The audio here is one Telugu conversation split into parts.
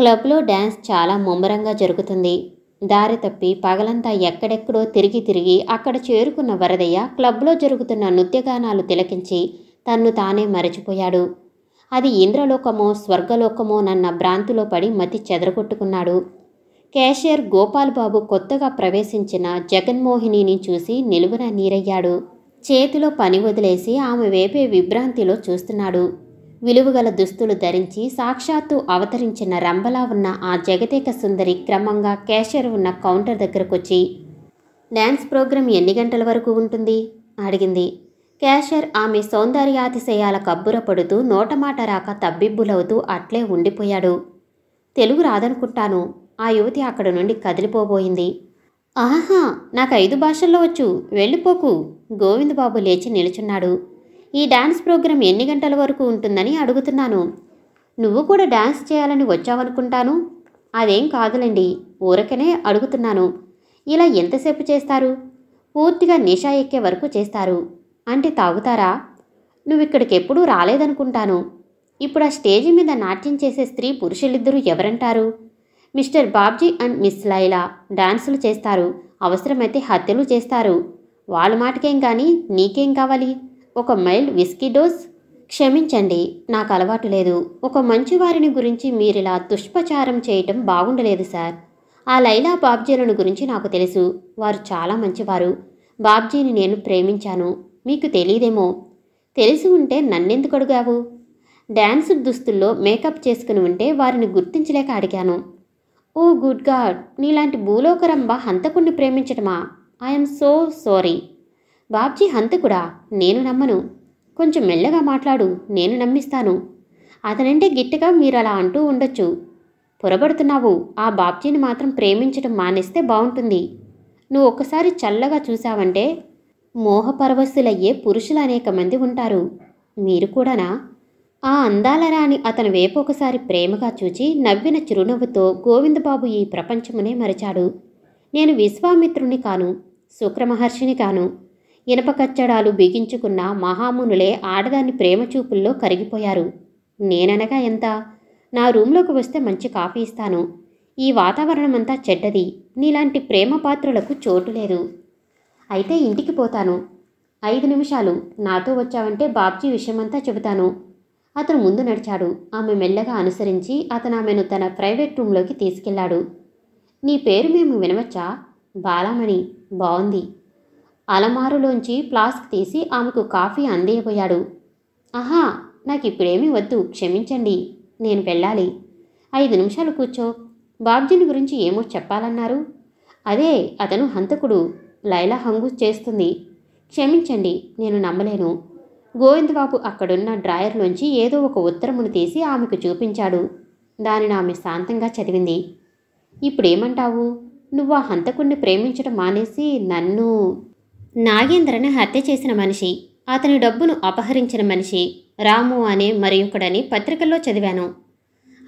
క్లబ్లో డ్యాన్స్ చాలా ముమ్మరంగా జరుగుతుంది దారి తప్పి పగలంతా ఎక్కడెక్కడో తిరిగి తిరిగి అక్కడ చేరుకున్న వరదయ్య క్లబ్లో జరుగుతున్న నృత్యగానాలు తిలకించి తన్ను తానే మరచిపోయాడు అది ఇంద్రలోకమో స్వర్గలోకమో నన్న భ్రాంతిలో పడి మతి చెదరగొట్టుకున్నాడు క్యాషియర్ గోపాల్బాబు కొత్తగా ప్రవేశించిన జగన్మోహినిని చూసి నిలువున నీరయ్యాడు చేతిలో పని వదిలేసి ఆమె వేపే విభ్రాంతిలో చూస్తున్నాడు విలువగల దుస్తులు ధరించి సాక్షాత్తు అవతరించిన రంభలా ఉన్న ఆ జగతేక సుందరి క్రమంగా క్యాషియర్ ఉన్న కౌంటర్ దగ్గరకొచ్చి డ్యాన్స్ ప్రోగ్రాం ఎన్ని గంటల వరకు ఉంటుంది అడిగింది క్యాషియర్ ఆమె సౌందర్యాతిశయాల పడుతూ నోటమాట రాక తబ్బిబ్బులవుతూ అట్లే ఉండిపోయాడు తెలుగు రాదనుకుంటాను ఆ యువతి అక్కడ నుండి కదిలిపోబోయింది ఆహా నాకు ఐదు భాషల్లో వచ్చు వెళ్ళిపోకు గోవిందబాబు లేచి నిలుచున్నాడు ఈ డ్యాన్స్ ప్రోగ్రాం ఎన్ని గంటల వరకు ఉంటుందని అడుగుతున్నాను నువ్వు కూడా డ్యాన్స్ చేయాలని వచ్చావనుకుంటాను అదేం కాదులండి ఊరకనే అడుగుతున్నాను ఇలా ఎంతసేపు చేస్తారు పూర్తిగా నిషా ఎక్కే వరకు చేస్తారు అంటే తాగుతారా నువ్వు ఇక్కడికి ఎప్పుడూ రాలేదనుకుంటాను ఇప్పుడు ఆ స్టేజి మీద నాట్యం చేసే స్త్రీ పురుషులిద్దరూ ఎవరంటారు mister Babji and miss Laila డాన్సులు చేస్తారు అవసరమైతే హత్యలు చేస్తారు వాళ్ళ మాటకేం కానీ నీకేం కావాలి ఒక మైల్ విస్కీ డోస్ క్షమించండి నాకు అలవాటు లేదు ఒక మంచివారిని గురించి మీరిలా దుష్పచారం చేయటం బాగుండలేదు సార్ ఆ లైలా బాబ్జీలను గురించి నాకు తెలుసు వారు చాలా మంచివారు బాబ్జీని నేను ప్రేమించాను మీకు తెలియదేమో తెలిసి ఉంటే నన్నెందుకు అడిగావు డ్యాన్స్ దుస్తుల్లో మేకప్ చేసుకుని ఉంటే వారిని గుర్తించలేక అడిగాను ఓ గుడ్ గాడ్ నీలాంటి భూలోకరంబ హంతకుణ్ణి ప్రేమించటమా ఐఎమ్ సో సారీ బాబ్జీ హంతకుడా నేను నమ్మను కొంచెం మెల్లగా మాట్లాడు నేను నమ్మిస్తాను అతనంటే గిట్టగా మీరు అలా అంటూ ఉండొచ్చు పొరబడుతున్నావు ఆ బాబ్జీని మాత్రం ప్రేమించడం మానేస్తే బాగుంటుంది నువ్వు ఒక్కసారి చల్లగా చూసావంటే మోహపరవశులయ్యే పురుషులు అనేక మంది ఉంటారు మీరు కూడానా ఆ అందాల రాణి అతని వైపు ఒకసారి ప్రేమగా చూచి నవ్విన చిరునవ్వుతో గోవిందబాబు ఈ ప్రపంచమునే మరిచాడు నేను విశ్వామిత్రుని కాను శుక్రమహర్షిని కాను ఇనప కచ్చడాలు బిగించుకున్న మహామునులే ఆడదాని ప్రేమ చూపుల్లో కరిగిపోయారు నేననగా ఎంత నా రూంలోకి వస్తే మంచి కాఫీ ఇస్తాను ఈ వాతావరణం అంతా చెడ్డది నీలాంటి ప్రేమ పాత్రలకు చోటు లేదు అయితే ఇంటికి పోతాను ఐదు నిమిషాలు నాతో వచ్చావంటే బాబ్జీ విషయమంతా చెబుతాను అతను ముందు నడిచాడు ఆమె మెల్లగా అనుసరించి అతను ఆమెను తన ప్రైవేట్ రూంలోకి తీసుకెళ్లాడు నీ పేరు మేము వినవచ్చా బాలామణి బాగుంది అలమారులోంచి ఫ్లాస్క్ తీసి ఆమెకు కాఫీ అందేయబోయాడు ఆహా నాకు ఇప్పుడేమీ వద్దు క్షమించండి నేను వెళ్ళాలి ఐదు నిమిషాలు కూర్చో బాబ్జీని గురించి ఏమో చెప్పాలన్నారు అదే అతను హంతకుడు లైలా హంగు చేస్తుంది క్షమించండి నేను నమ్మలేను గోవిందబాబు అక్కడున్న డ్రాయర్లోంచి ఏదో ఒక ఉత్తరమును తీసి ఆమెకు చూపించాడు దానిని ఆమె శాంతంగా చదివింది ఇప్పుడేమంటావు నువ్వు ఆ హంతకుణ్ణి ప్రేమించడం మానేసి నన్ను నాగేంద్రను హత్య చేసిన మనిషి అతని డబ్బును అపహరించిన మనిషి రాము అనే ఒకడని పత్రికల్లో చదివాను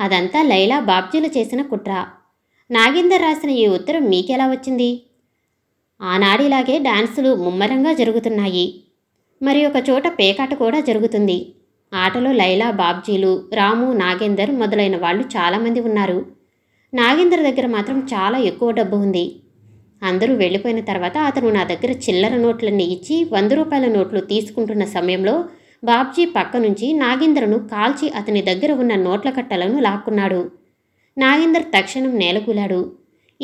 అదంతా లైలా బాబ్జీలు చేసిన కుట్ర నాగేందర్ రాసిన ఈ ఉత్తరం మీకెలా వచ్చింది ఆనాడిలాగే డాన్సులు ముమ్మరంగా జరుగుతున్నాయి మరి ఒక చోట పేకాట కూడా జరుగుతుంది ఆటలో లైలా బాబ్జీలు రాము నాగేందర్ మొదలైన వాళ్ళు చాలామంది ఉన్నారు నాగేందర్ దగ్గర మాత్రం చాలా ఎక్కువ డబ్బు ఉంది అందరూ వెళ్ళిపోయిన తర్వాత అతను నా దగ్గర చిల్లర నోట్లన్నీ ఇచ్చి వంద రూపాయల నోట్లు తీసుకుంటున్న సమయంలో బాబ్జీ పక్క నుంచి నాగేంద్రను కాల్చి అతని దగ్గర ఉన్న నోట్ల కట్టలను లాక్కున్నాడు నాగేందర్ తక్షణం నేలకూలాడు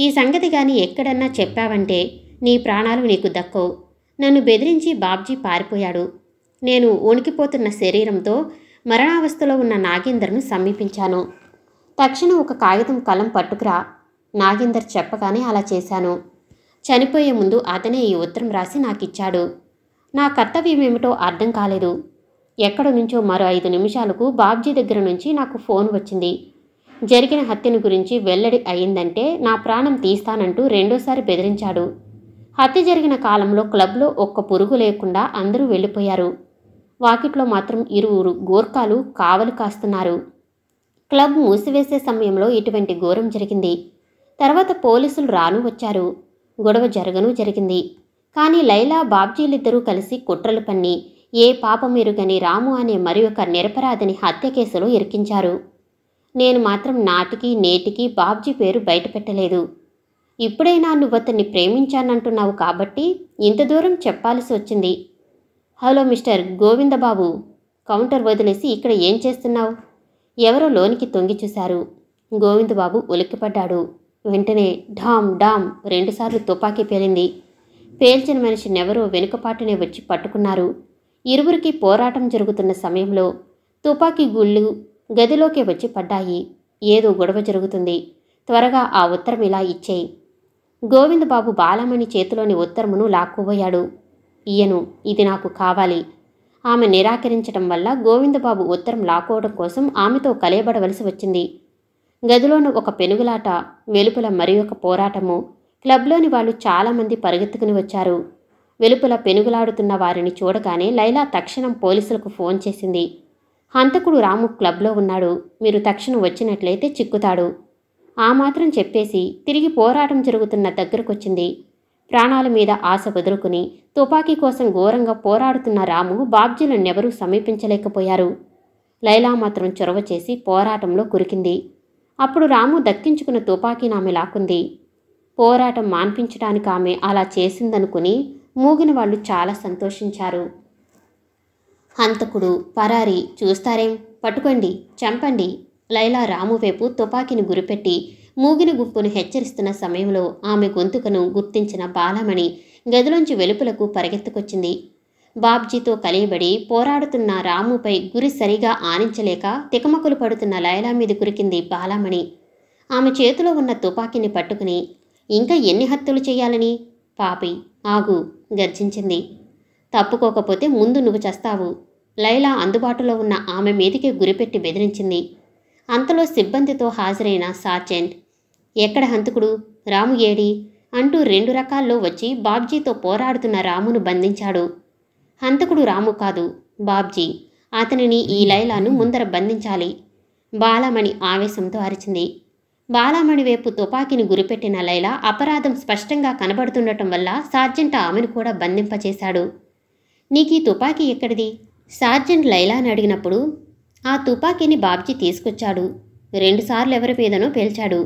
ఈ సంగతి గాని ఎక్కడన్నా చెప్పావంటే నీ ప్రాణాలు నీకు దక్కవు నన్ను బెదిరించి బాబ్జీ పారిపోయాడు నేను వణికిపోతున్న శరీరంతో మరణావస్థలో ఉన్న నాగేందర్ను సమీపించాను తక్షణం ఒక కాగితం కలం పట్టుకురా నాగేందర్ చెప్పగానే అలా చేశాను చనిపోయే ముందు అతనే ఈ ఉత్తరం రాసి నాకిచ్చాడు నా కర్తవ్యం ఏమిటో అర్థం కాలేదు ఎక్కడ నుంచో మరో ఐదు నిమిషాలకు బాబ్జీ దగ్గర నుంచి నాకు ఫోన్ వచ్చింది జరిగిన హత్యను గురించి వెల్లడి అయిందంటే నా ప్రాణం తీస్తానంటూ రెండోసారి బెదిరించాడు హత్య జరిగిన కాలంలో క్లబ్లో ఒక్క పురుగు లేకుండా అందరూ వెళ్ళిపోయారు వాకిట్లో మాత్రం ఇరువురు గోర్ఖాలు కావలు కాస్తున్నారు క్లబ్ మూసివేసే సమయంలో ఇటువంటి ఘోరం జరిగింది తర్వాత పోలీసులు రాను వచ్చారు గొడవ జరగను జరిగింది కానీ లైలా బాబ్జీలిద్దరూ కలిసి కుట్రలు పన్ని ఏ పాపమెరుగని రాము అనే మరి ఒక నిరపరాధిని హత్య కేసులో ఇరికించారు నేను మాత్రం నాటికి నేటికి బాబ్జీ పేరు బయటపెట్టలేదు ఇప్పుడైనా నువ్వు అతన్ని ప్రేమించానంటున్నావు కాబట్టి ఇంత దూరం చెప్పాల్సి వచ్చింది హలో మిస్టర్ గోవిందబాబు కౌంటర్ వదిలేసి ఇక్కడ ఏం చేస్తున్నావు ఎవరో లోనికి తొంగి చూశారు గోవిందబాబు ఉలిక్కిపడ్డాడు వెంటనే ఢామ్ ఢామ్ రెండుసార్లు తుపాకీ పేలింది పేల్చిన మనిషినెవరో వెనుకపాటునే వచ్చి పట్టుకున్నారు ఇరువురికి పోరాటం జరుగుతున్న సమయంలో తుపాకీ గుళ్ళు గదిలోకి వచ్చి పడ్డాయి ఏదో గొడవ జరుగుతుంది త్వరగా ఆ ఉత్తరం ఇలా ఇచ్చేయి గోవిందబాబు బాలమణి చేతిలోని ఉత్తరమును లాక్కుపోయాడు ఈయను ఇది నాకు కావాలి ఆమె నిరాకరించడం వల్ల గోవిందబాబు ఉత్తరం లాక్కోవడం కోసం ఆమెతో కలయబడవలసి వచ్చింది గదిలోని ఒక పెనుగులాట వెలుపల మరి ఒక పోరాటము క్లబ్లోని వాళ్ళు చాలామంది పరిగెత్తుకుని వచ్చారు వెలుపల పెనుగులాడుతున్న వారిని చూడగానే లైలా తక్షణం పోలీసులకు ఫోన్ చేసింది హంతకుడు రాము క్లబ్లో ఉన్నాడు మీరు తక్షణం వచ్చినట్లయితే చిక్కుతాడు ఆ మాత్రం చెప్పేసి తిరిగి పోరాటం జరుగుతున్న దగ్గరకొచ్చింది ప్రాణాల మీద ఆశ వదులుకుని తుపాకీ కోసం ఘోరంగా పోరాడుతున్న రాము బాబ్జీలను ఎవరూ సమీపించలేకపోయారు లైలా మాత్రం చొరవ చేసి పోరాటంలో కురికింది అప్పుడు రాము దక్కించుకున్న తుపాకీని ఆమె లాక్కుంది పోరాటం మాన్పించడానికి ఆమె అలా చేసిందనుకుని మూగిన వాళ్ళు చాలా సంతోషించారు హంతకుడు పరారి చూస్తారేం పట్టుకోండి చంపండి లైలా రాము వైపు తుపాకీని గురిపెట్టి మూగిన గుంపును హెచ్చరిస్తున్న సమయంలో ఆమె గొంతుకను గుర్తించిన బాలమణి గదిలోంచి వెలుపులకు పరిగెత్తుకొచ్చింది బాబ్జీతో కలియబడి పోరాడుతున్న రాముపై గురి సరిగా ఆనించలేక తికమకులు పడుతున్న లైలా మీద కురికింది బాలామణి ఆమె చేతిలో ఉన్న తుపాకీని పట్టుకుని ఇంకా ఎన్ని హత్యలు చేయాలని పాపి ఆగు గర్జించింది తప్పుకోకపోతే ముందు నువ్వు చస్తావు లైలా అందుబాటులో ఉన్న ఆమె మీదకే గురిపెట్టి బెదిరించింది అంతలో సిబ్బందితో హాజరైన సార్జెంట్ ఎక్కడ హంతకుడు రాము ఏడి అంటూ రెండు రకాల్లో వచ్చి బాబ్జీతో పోరాడుతున్న రామును బంధించాడు హంతకుడు రాము కాదు బాబ్జీ అతనిని ఈ లైలాను ముందర బంధించాలి బాలామణి ఆవేశంతో అరిచింది బాలామణి వైపు తుపాకీని గురిపెట్టిన లైలా అపరాధం స్పష్టంగా కనబడుతుండటం వల్ల సార్జెంట్ ఆమెను కూడా బంధింపచేశాడు నీకు ఈ తుపాకీ ఎక్కడిది సార్జెంట్ లైలాని అడిగినప్పుడు ఆ తుపాకీని బాబ్జీ తీసుకొచ్చాడు రెండుసార్లు ఎవరి మీదనో పేల్చాడు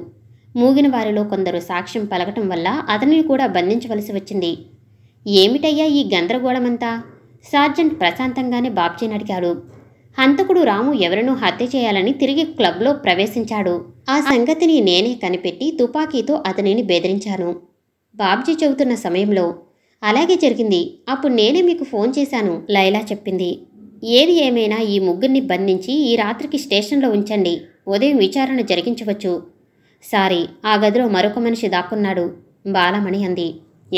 మూగిన వారిలో కొందరు సాక్ష్యం పలకటం వల్ల అతనిని కూడా బంధించవలసి వచ్చింది ఏమిటయ్యా ఈ గందరగోళమంతా సార్జెంట్ ప్రశాంతంగానే బాబ్జీని అడిగాడు హంతకుడు రాము ఎవరినూ హత్య చేయాలని తిరిగి క్లబ్లో ప్రవేశించాడు ఆ సంగతిని నేనే కనిపెట్టి తుపాకీతో అతనిని బెదిరించాను బాబ్జీ చెబుతున్న సమయంలో అలాగే జరిగింది అప్పుడు నేనే మీకు ఫోన్ చేశాను లైలా చెప్పింది ఏది ఏమైనా ఈ ముగ్గురిని బంధించి ఈ రాత్రికి స్టేషన్లో ఉంచండి ఉదయం విచారణ జరిగించవచ్చు సారీ ఆ గదిలో మరొక మనిషి దాక్కున్నాడు బాలమణి అంది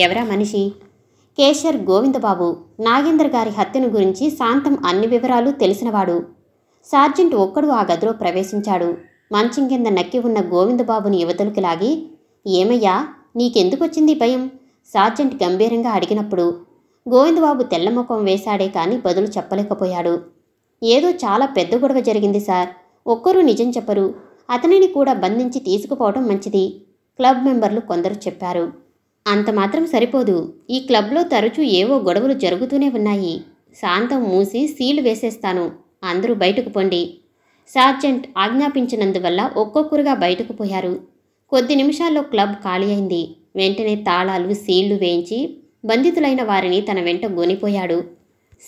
ఎవరా మనిషి కేశర్ గోవిందబాబు నాగేంద్ర గారి హత్యను గురించి శాంతం అన్ని వివరాలు తెలిసినవాడు సార్జెంట్ ఒక్కడు ఆ గదిలో ప్రవేశించాడు మంచం కింద నక్కి ఉన్న గోవిందబాబుని యువతలకు లాగి ఏమయ్యా నీకెందుకొచ్చింది భయం సార్జెంట్ గంభీరంగా అడిగినప్పుడు గోవిందబాబు తెల్లముఖం వేశాడే కానీ బదులు చెప్పలేకపోయాడు ఏదో చాలా పెద్ద గొడవ జరిగింది సార్ ఒక్కరూ నిజం చెప్పరు అతనిని కూడా బంధించి తీసుకుపోవడం మంచిది క్లబ్ మెంబర్లు కొందరు చెప్పారు అంత మాత్రం సరిపోదు ఈ క్లబ్లో తరచూ ఏవో గొడవలు జరుగుతూనే ఉన్నాయి శాంతం మూసి సీలు వేసేస్తాను అందరూ బయటకు పొండి సార్జెంట్ ఆజ్ఞాపించినందువల్ల ఒక్కొక్కరుగా బయటకు పోయారు కొద్ది నిమిషాల్లో క్లబ్ ఖాళీ అయింది వెంటనే తాళాలు సీళ్లు వేయించి బంధితులైన వారిని తన వెంట గోనిపోయాడు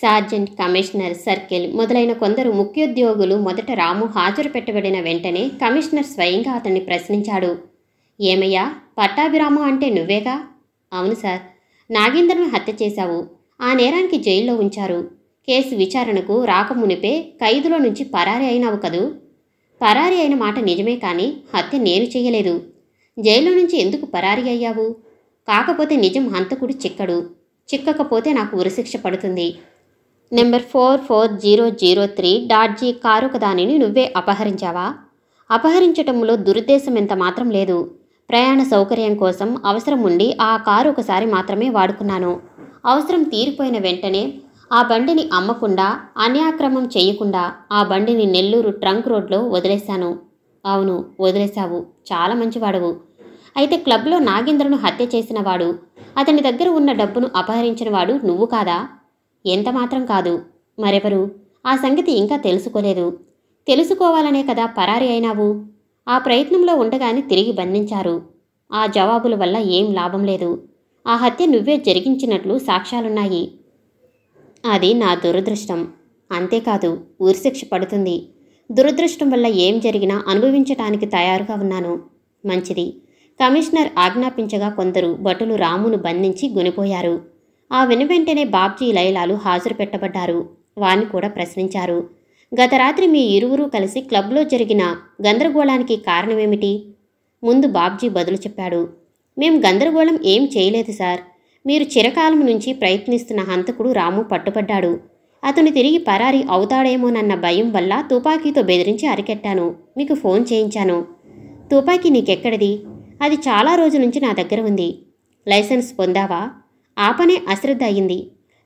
సార్జెంట్ కమిషనర్ సర్కిల్ మొదలైన కొందరు ముఖ్యోద్యోగులు మొదట రాము హాజరు పెట్టబడిన వెంటనే కమిషనర్ స్వయంగా అతన్ని ప్రశ్నించాడు ఏమయ్యా పట్టాభిరామ అంటే నువ్వేగా అవును సార్ నాగేంద్రను హత్య చేశావు ఆ నేరానికి జైల్లో ఉంచారు కేసు విచారణకు రాకమునిపే ఖైదులో నుంచి పరారి అయినావు కదూ పరారి అయిన మాట నిజమే కానీ హత్య నేను చేయలేదు జైల్లో నుంచి ఎందుకు పరారి అయ్యావు కాకపోతే నిజం హంతకుడు చిక్కడు చిక్కకపోతే నాకు ఉరిశిక్ష పడుతుంది number four four zero zero three dot G car దానిని నువ్వే అపహరించావా అపహరించటంలో దురుద్దేశం ఎంత మాత్రం లేదు ప్రయాణ సౌకర్యం కోసం అవసరం ఉండి ఆ కారు ఒకసారి మాత్రమే వాడుకున్నాను అవసరం తీరిపోయిన వెంటనే ఆ బండిని అమ్మకుండా అన్యాక్రమం చేయకుండా ఆ బండిని నెల్లూరు ట్రంక్ రోడ్లో వదిలేశాను అవును వదిలేశావు చాలా మంచివాడవు అయితే క్లబ్లో నాగేంద్రను హత్య చేసినవాడు అతని దగ్గర ఉన్న డబ్బును అపహరించినవాడు నువ్వు కాదా ఎంతమాత్రం కాదు మరెవరు ఆ సంగతి ఇంకా తెలుసుకోలేదు తెలుసుకోవాలనే కదా పరారి అయినావు ఆ ప్రయత్నంలో ఉండగానే తిరిగి బంధించారు ఆ జవాబుల వల్ల ఏం లాభం లేదు ఆ హత్య నువ్వే జరిగించినట్లు సాక్ష్యాలున్నాయి అది నా దురదృష్టం అంతేకాదు ఉరిశిక్ష పడుతుంది దురదృష్టం వల్ల ఏం జరిగినా అనుభవించటానికి తయారుగా ఉన్నాను మంచిది కమిషనర్ ఆజ్ఞాపించగా కొందరు భటులు రామును బంధించి గునిపోయారు ఆ వెనువెంటనే బాబ్జీ లైలాలు హాజరు పెట్టబడ్డారు వారిని కూడా ప్రశ్నించారు గత రాత్రి మీ ఇరువురు కలిసి క్లబ్లో జరిగిన గందరగోళానికి కారణమేమిటి ముందు బాబ్జీ బదులు చెప్పాడు మేం గందరగోళం ఏం చేయలేదు సార్ మీరు చిరకాలం నుంచి ప్రయత్నిస్తున్న హంతకుడు రాము పట్టుపడ్డాడు అతను తిరిగి పరారి అవుతాడేమోనన్న భయం వల్ల తుపాకీతో బెదిరించి అరికెట్టాను మీకు ఫోన్ చేయించాను తుపాకీ నీకెక్కడిది అది చాలా రోజు నుంచి నా దగ్గర ఉంది లైసెన్స్ పొందావా ఆపనే అశ్రద్ధ అయింది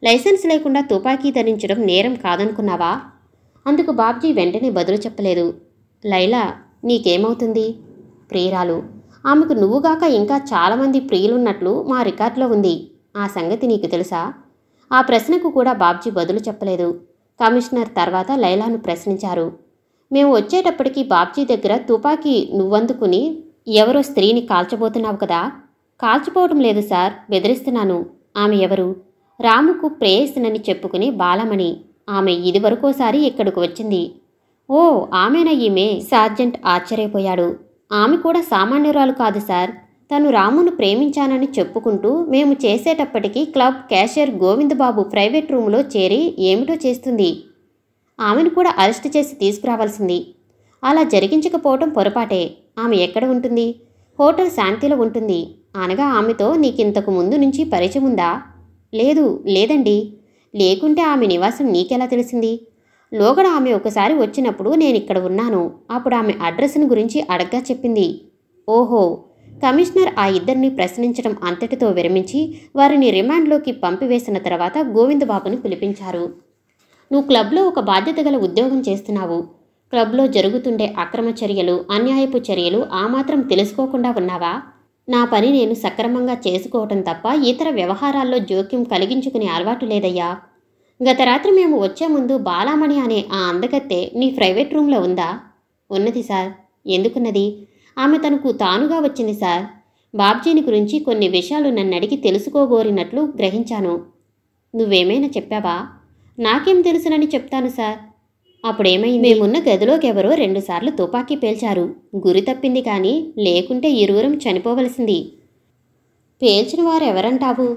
లైసెన్స్ లేకుండా తుపాకీ ధరించడం నేరం కాదనుకున్నావా అందుకు బాబ్జీ వెంటనే బదులు చెప్పలేదు లైలా నీకేమవుతుంది ప్రియురాలు ఆమెకు నువ్వుగాక ఇంకా చాలామంది ప్రియులున్నట్లు మా రికార్డులో ఉంది ఆ సంగతి నీకు తెలుసా ఆ ప్రశ్నకు కూడా బాబ్జీ బదులు చెప్పలేదు కమిషనర్ తర్వాత లైలాను ప్రశ్నించారు మేము వచ్చేటప్పటికి బాబ్జీ దగ్గర తుపాకీ నువ్వందుకుని ఎవరో స్త్రీని కాల్చబోతున్నావు కదా కాల్చిపోవటం లేదు సార్ బెదిరిస్తున్నాను ఆమె ఎవరు రాముకు ప్రేయస్తునని చెప్పుకుని బాలమణి ఆమె ఇదివరకోసారి ఇక్కడికి వచ్చింది ఓ ఆమెన ఈమె సార్జెంట్ ఆశ్చర్యపోయాడు ఆమె కూడా సామాన్యురాలు కాదు సార్ తను రామును ప్రేమించానని చెప్పుకుంటూ మేము చేసేటప్పటికి క్లబ్ క్యాషియర్ గోవిందబాబు ప్రైవేట్ రూమ్లో చేరి ఏమిటో చేస్తుంది ఆమెను కూడా అరెస్ట్ చేసి తీసుకురావాల్సింది అలా జరిగించకపోవటం పొరపాటే ఆమె ఎక్కడ ఉంటుంది హోటల్ శాంతిలో ఉంటుంది అనగా ఆమెతో నీకింతకు ముందు నుంచి పరిచయం ఉందా లేదు లేదండి లేకుంటే ఆమె నివాసం నీకెలా తెలిసింది లోగడ ఆమె ఒకసారి వచ్చినప్పుడు నేను ఇక్కడ ఉన్నాను అప్పుడు ఆమె అడ్రస్ని గురించి అడగ్గా చెప్పింది ఓహో కమిషనర్ ఆ ఇద్దరిని ప్రశ్నించడం అంతటితో విరమించి వారిని రిమాండ్లోకి పంపివేసిన తర్వాత గోవిందబాబుని పిలిపించారు నువ్వు క్లబ్లో ఒక బాధ్యత గల ఉద్యోగం చేస్తున్నావు క్లబ్లో జరుగుతుండే అక్రమ చర్యలు అన్యాయపు చర్యలు ఆ మాత్రం తెలుసుకోకుండా ఉన్నావా నా పని నేను సక్రమంగా చేసుకోవటం తప్ప ఇతర వ్యవహారాల్లో జోక్యం కలిగించుకునే అలవాటు లేదయ్యా గత రాత్రి మేము వచ్చే ముందు బాలామణి అనే ఆ అందగత్తె నీ ప్రైవేట్ రూమ్లో ఉందా ఉన్నది సార్ ఎందుకున్నది ఆమె తనకు తానుగా వచ్చింది సార్ బాబ్జీని గురించి కొన్ని విషయాలు నన్ను అడిగి తెలుసుకోగోరినట్లు గ్రహించాను నువ్వేమైనా చెప్పావా నాకేం తెలుసునని చెప్తాను సార్ అప్పుడేమైంది మేమున్న గదిలోకి ఎవరో రెండుసార్లు తుపాకీ పేల్చారు గురి తప్పింది కానీ లేకుంటే ఇరువురం చనిపోవలసింది పేల్చిన వారు ఎవరంటావు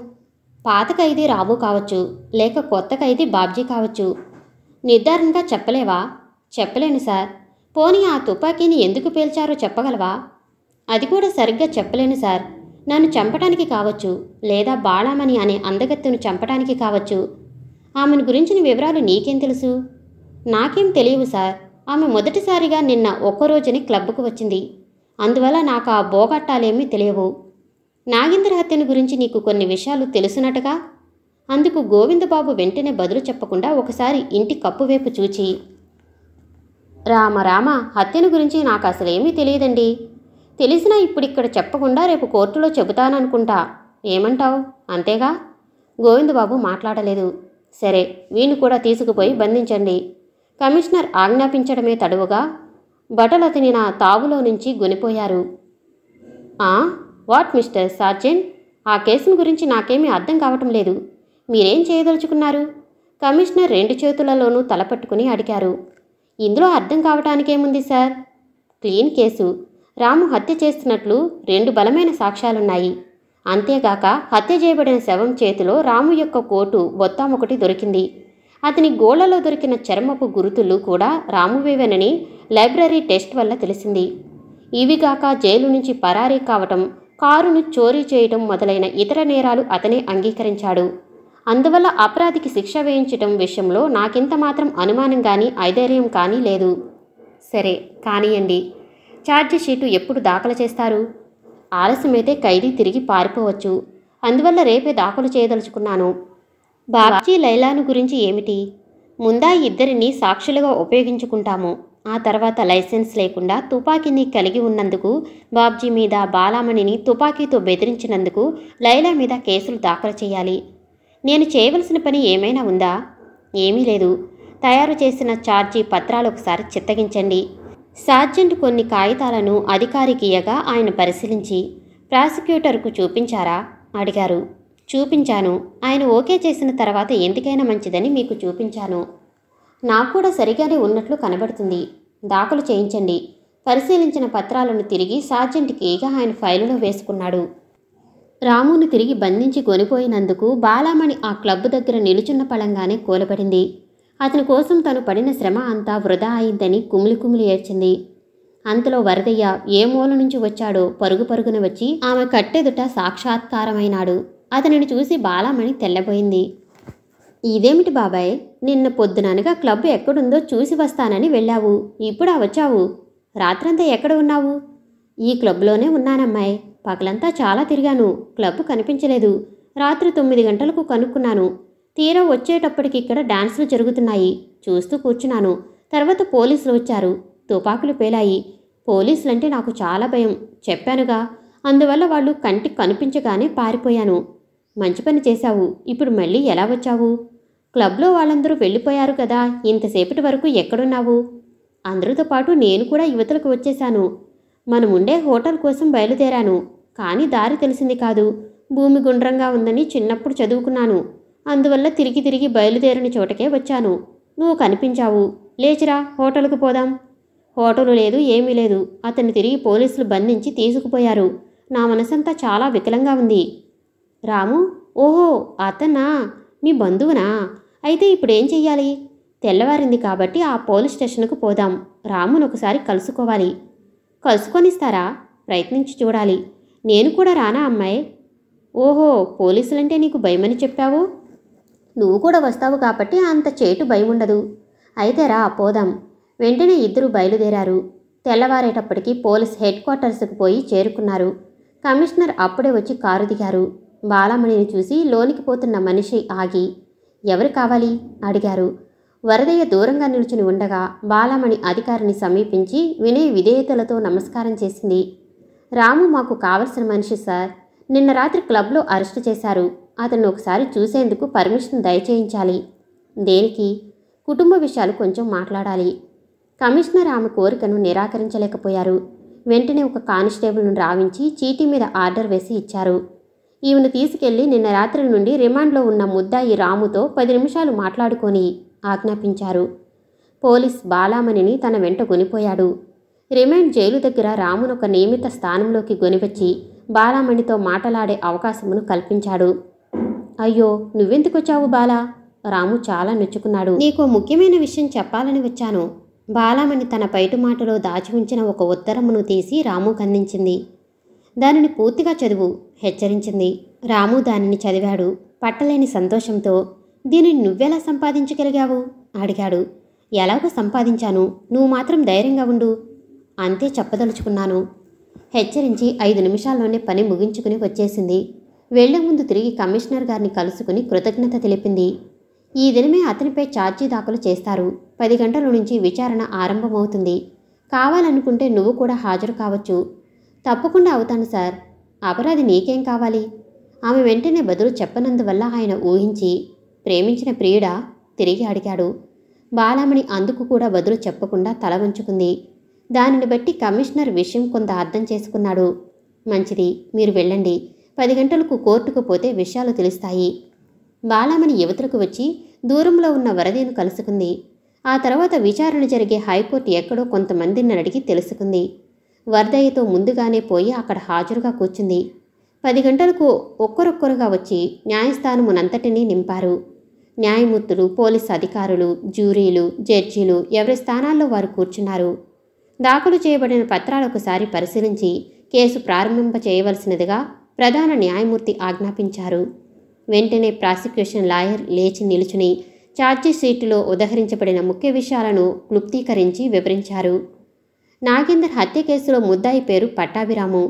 పాత ఖైదీ రాబు కావచ్చు లేక కొత్త ఖైదీ బాబ్జీ కావచ్చు నిర్ధారణగా చెప్పలేవా చెప్పలేను సార్ పోనీ ఆ తుపాకీని ఎందుకు పేల్చారో చెప్పగలవా అది కూడా సరిగ్గా చెప్పలేను సార్ నన్ను చంపటానికి కావచ్చు లేదా బాళామణి అనే అందగత్తెను చంపటానికి కావచ్చు ఆమెను గురించిన వివరాలు నీకేం తెలుసు నాకేం తెలియవు సార్ ఆమె మొదటిసారిగా నిన్న ఒక్కరోజుని క్లబ్కు వచ్చింది అందువల్ల నాకు ఆ బోగట్టాలేమీ తెలియవు నాగేంద్ర హత్యను గురించి నీకు కొన్ని విషయాలు తెలుసునటగా అందుకు గోవిందబాబు వెంటనే బదులు చెప్పకుండా ఒకసారి ఇంటి కప్పువైపు చూచి రామ రామ హత్యను గురించి నాకు అసలేమీ తెలియదండి తెలిసినా ఇప్పుడిక్కడ చెప్పకుండా రేపు కోర్టులో చెబుతాననుకుంటా ఏమంటావు అంతేగా గోవిందబాబు మాట్లాడలేదు సరే వీణ్ణి కూడా తీసుకుపోయి బంధించండి కమిషనర్ ఆజ్ఞాపించడమే తడువుగా అతని నా తావులో నుంచి గునిపోయారు ఆ వాట్ మిస్టర్ సార్జెన్ ఆ కేసును గురించి నాకేమీ అర్థం కావటం లేదు మీరేం చేయదలుచుకున్నారు కమిషనర్ రెండు చేతులలోనూ తలపట్టుకుని అడిగారు ఇందులో అర్థం కావటానికేముంది సార్ క్లీన్ కేసు రాము హత్య చేస్తున్నట్లు రెండు బలమైన సాక్ష్యాలున్నాయి అంతేగాక హత్య చేయబడిన శవం చేతిలో రాము యొక్క కోటు ఒకటి దొరికింది అతని గోళ్లలో దొరికిన చర్మపు గురుతులు కూడా రామువేవేనని లైబ్రరీ టెస్ట్ వల్ల తెలిసింది ఇవిగాక జైలు నుంచి పరారీ కావటం కారును చోరీ చేయటం మొదలైన ఇతర నేరాలు అతనే అంగీకరించాడు అందువల్ల అపరాధికి శిక్ష వేయించటం విషయంలో నాకింత మాత్రం అనుమానం కానీ ఐధైర్యం కానీ లేదు సరే కానియండి షీటు ఎప్పుడు దాఖలు చేస్తారు ఆలస్యమైతే ఖైదీ తిరిగి పారిపోవచ్చు అందువల్ల రేపే దాఖలు చేయదలుచుకున్నాను బాబ్జీ లైలాను గురించి ఏమిటి ముందా ఇద్దరిని సాక్షులుగా ఉపయోగించుకుంటాము ఆ తర్వాత లైసెన్స్ లేకుండా తుపాకీని కలిగి ఉన్నందుకు బాబ్జీ మీద బాలామణిని తుపాకీతో బెదిరించినందుకు లైలా మీద కేసులు దాఖలు చేయాలి నేను చేయవలసిన పని ఏమైనా ఉందా ఏమీ లేదు తయారు చేసిన ఛార్జీ పత్రాలు ఒకసారి చిత్తగించండి సార్జెంట్ కొన్ని కాగితాలను అధికారికీయగా ఆయన పరిశీలించి ప్రాసిక్యూటర్కు చూపించారా అడిగారు చూపించాను ఆయన ఓకే చేసిన తర్వాత ఎందుకైనా మంచిదని మీకు చూపించాను నాకు కూడా సరిగానే ఉన్నట్లు కనబడుతుంది దాఖలు చేయించండి పరిశీలించిన పత్రాలను తిరిగి సార్జెంట్ కీగా ఆయన ఫైలులో వేసుకున్నాడు రామును తిరిగి బంధించి కొనిపోయినందుకు బాలామణి ఆ క్లబ్ దగ్గర నిలుచున్న పళంగానే కూలబడింది అతని కోసం తను పడిన శ్రమ అంతా వృధా అయిందని కుమిలి కుమిలి ఏడ్చింది అంతలో వరదయ్య ఏ మూల నుంచి వచ్చాడో పరుగు పరుగున వచ్చి ఆమె కట్టెదుట సాక్షాత్కారమైనాడు అతనిని చూసి బాలామణి తెల్లబోయింది ఇదేమిటి బాబాయ్ నిన్న పొద్దుననగా క్లబ్ ఎక్కడుందో చూసి వస్తానని వెళ్ళావు ఇప్పుడా వచ్చావు రాత్రంతా ఎక్కడ ఉన్నావు ఈ క్లబ్లోనే ఉన్నానమ్మాయి పగలంతా చాలా తిరిగాను క్లబ్ కనిపించలేదు రాత్రి తొమ్మిది గంటలకు కనుక్కున్నాను తీరా వచ్చేటప్పటికి ఇక్కడ డాన్సులు జరుగుతున్నాయి చూస్తూ కూర్చున్నాను తర్వాత పోలీసులు వచ్చారు తుపాకులు పేలాయి పోలీసులంటే నాకు చాలా భయం చెప్పానుగా అందువల్ల వాళ్ళు కంటికి కనిపించగానే పారిపోయాను మంచి పని చేశావు ఇప్పుడు మళ్ళీ ఎలా వచ్చావు క్లబ్లో వాళ్ళందరూ వెళ్ళిపోయారు కదా ఇంతసేపటి వరకు ఎక్కడున్నావు అందరితో పాటు నేను కూడా యువతలకు వచ్చేశాను ఉండే హోటల్ కోసం బయలుదేరాను కానీ దారి తెలిసింది కాదు భూమి గుండ్రంగా ఉందని చిన్నప్పుడు చదువుకున్నాను అందువల్ల తిరిగి తిరిగి బయలుదేరిన చోటకే వచ్చాను నువ్వు కనిపించావు లేచిరా హోటల్కు పోదాం హోటలు లేదు ఏమీ లేదు అతన్ని తిరిగి పోలీసులు బంధించి తీసుకుపోయారు నా మనసంతా చాలా వికలంగా ఉంది రాము ఓహో అతనా మీ బంధువునా అయితే ఇప్పుడు ఏం చెయ్యాలి తెల్లవారింది కాబట్టి ఆ పోలీస్ స్టేషన్కు పోదాం రామును ఒకసారి కలుసుకోవాలి కలుసుకొనిస్తారా ప్రయత్నించి చూడాలి నేను కూడా రానా అమ్మాయి ఓహో పోలీసులంటే నీకు భయమని చెప్పావు నువ్వు కూడా వస్తావు కాబట్టి అంత చేటు భయం ఉండదు అయితే రా పోదాం వెంటనే ఇద్దరు బయలుదేరారు తెల్లవారేటప్పటికి పోలీస్ హెడ్ క్వార్టర్స్కు పోయి చేరుకున్నారు కమిషనర్ అప్పుడే వచ్చి కారు దిగారు బాలమణిని చూసి లోనికి పోతున్న మనిషి ఆగి ఎవరు కావాలి అడిగారు వరదయ్య దూరంగా నిలుచుని ఉండగా బాలమణి అధికారిని సమీపించి వినయ విధేయతలతో నమస్కారం చేసింది రాము మాకు కావలసిన మనిషి సార్ నిన్న రాత్రి క్లబ్లో అరెస్టు చేశారు అతను ఒకసారి చూసేందుకు పర్మిషన్ దయచేయించాలి దేనికి కుటుంబ విషయాలు కొంచెం మాట్లాడాలి కమిషనర్ ఆమె కోరికను నిరాకరించలేకపోయారు వెంటనే ఒక కానిస్టేబుల్ను రావించి చీటీ మీద ఆర్డర్ వేసి ఇచ్చారు ఈమెను తీసుకెళ్లి నిన్న రాత్రి నుండి రిమాండ్లో ఉన్న ముద్దాయి రాముతో పది నిమిషాలు మాట్లాడుకొని ఆజ్ఞాపించారు పోలీస్ బాలామణిని తన వెంట కొనిపోయాడు రిమాండ్ జైలు దగ్గర రామును ఒక నియమిత స్థానంలోకి గొనివచ్చి బాలామణితో మాటలాడే అవకాశమును కల్పించాడు అయ్యో నువ్వెందుకొచ్చావు బాలా రాము చాలా నొచ్చుకున్నాడు నీకు ముఖ్యమైన విషయం చెప్పాలని వచ్చాను బాలామణి తన పైటు మాటలో దాచి ఉంచిన ఒక ఉత్తరమును తీసి రాము కందించింది దానిని పూర్తిగా చదువు హెచ్చరించింది రాము దానిని చదివాడు పట్టలేని సంతోషంతో దీనిని నువ్వెలా సంపాదించగలిగావు అడిగాడు ఎలాగో సంపాదించాను నువ్వు మాత్రం ధైర్యంగా ఉండు అంతే చెప్పదలుచుకున్నాను హెచ్చరించి ఐదు నిమిషాల్లోనే పని ముగించుకుని వచ్చేసింది వెళ్లే ముందు తిరిగి కమిషనర్ గారిని కలుసుకుని కృతజ్ఞత తెలిపింది ఈ దినమే అతనిపై ఛార్జీ దాఖలు చేస్తారు పది గంటల నుంచి విచారణ ఆరంభమవుతుంది కావాలనుకుంటే నువ్వు కూడా హాజరు కావచ్చు తప్పకుండా అవుతాను సార్ అపరాధి నీకేం కావాలి ఆమె వెంటనే బదులు చెప్పనందువల్ల ఆయన ఊహించి ప్రేమించిన ప్రియుడ తిరిగి అడిగాడు బాలామణి అందుకు కూడా బదులు చెప్పకుండా తల వంచుకుంది దానిని బట్టి కమిషనర్ విషయం కొంత అర్థం చేసుకున్నాడు మంచిది మీరు వెళ్ళండి పది గంటలకు కోర్టుకు పోతే విషయాలు తెలుస్తాయి బాలామణి యువతలకు వచ్చి దూరంలో ఉన్న వరదీను కలుసుకుంది ఆ తర్వాత విచారణ జరిగే హైకోర్టు ఎక్కడో కొంతమందిని అడిగి తెలుసుకుంది వరదయ్యతో ముందుగానే పోయి అక్కడ హాజరుగా కూర్చుంది పది గంటలకు ఒక్కరొక్కరుగా వచ్చి న్యాయస్థానమునంతటినీ నింపారు న్యాయమూర్తులు పోలీస్ అధికారులు జ్యూరీలు జడ్జీలు ఎవరి స్థానాల్లో వారు కూర్చున్నారు దాఖలు చేయబడిన ఒకసారి పరిశీలించి కేసు ప్రారంభింప చేయవలసినదిగా ప్రధాన న్యాయమూర్తి ఆజ్ఞాపించారు వెంటనే ప్రాసిక్యూషన్ లాయర్ లేచి నిలుచుని ఛార్జీషీట్లో ఉదహరించబడిన ముఖ్య విషయాలను క్లుప్తీకరించి వివరించారు నాగేందర్ హత్య కేసులో ముద్దాయి పేరు పట్టాభిరాము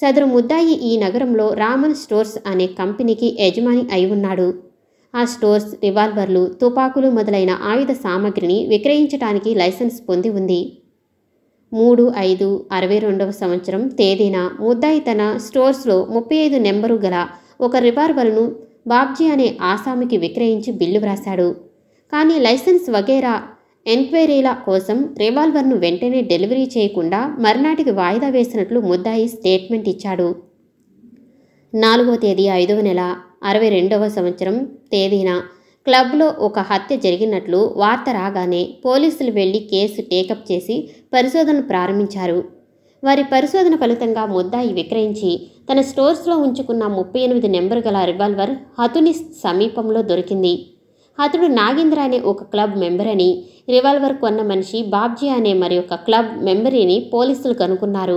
సదరు ముద్దాయి ఈ నగరంలో రామన్ స్టోర్స్ అనే కంపెనీకి యజమాని అయి ఉన్నాడు ఆ స్టోర్స్ రివాల్వర్లు తుపాకులు మొదలైన ఆయుధ సామగ్రిని విక్రయించడానికి లైసెన్స్ పొంది ఉంది మూడు ఐదు అరవై రెండవ సంవత్సరం తేదీన ముద్దాయి తన స్టోర్స్లో ముప్పై ఐదు నెంబరు గల ఒక రివాల్వర్ను బాబ్జీ అనే ఆసామికి విక్రయించి బిల్లు వ్రాశాడు కానీ లైసెన్స్ వగేరా ఎంక్వైరీల కోసం రివాల్వర్ను వెంటనే డెలివరీ చేయకుండా మర్నాటికి వాయిదా వేసినట్లు ముద్దాయి స్టేట్మెంట్ ఇచ్చాడు నాలుగో తేదీ ఐదవ నెల అరవై రెండవ సంవత్సరం తేదీన క్లబ్లో ఒక హత్య జరిగినట్లు వార్త రాగానే పోలీసులు వెళ్లి కేసు టేకప్ చేసి పరిశోధన ప్రారంభించారు వారి పరిశోధన ఫలితంగా ముద్దాయి విక్రయించి తన స్టోర్స్లో ఉంచుకున్న ముప్పై ఎనిమిది నెంబర్ గల రివాల్వర్ హతుని సమీపంలో దొరికింది అతడు నాగేంద్ర అనే ఒక క్లబ్ మెంబర్ అని రివాల్వర్ కొన్న మనిషి బాబ్జీ అనే మరి ఒక క్లబ్ మెంబరీని పోలీసులు కనుక్కున్నారు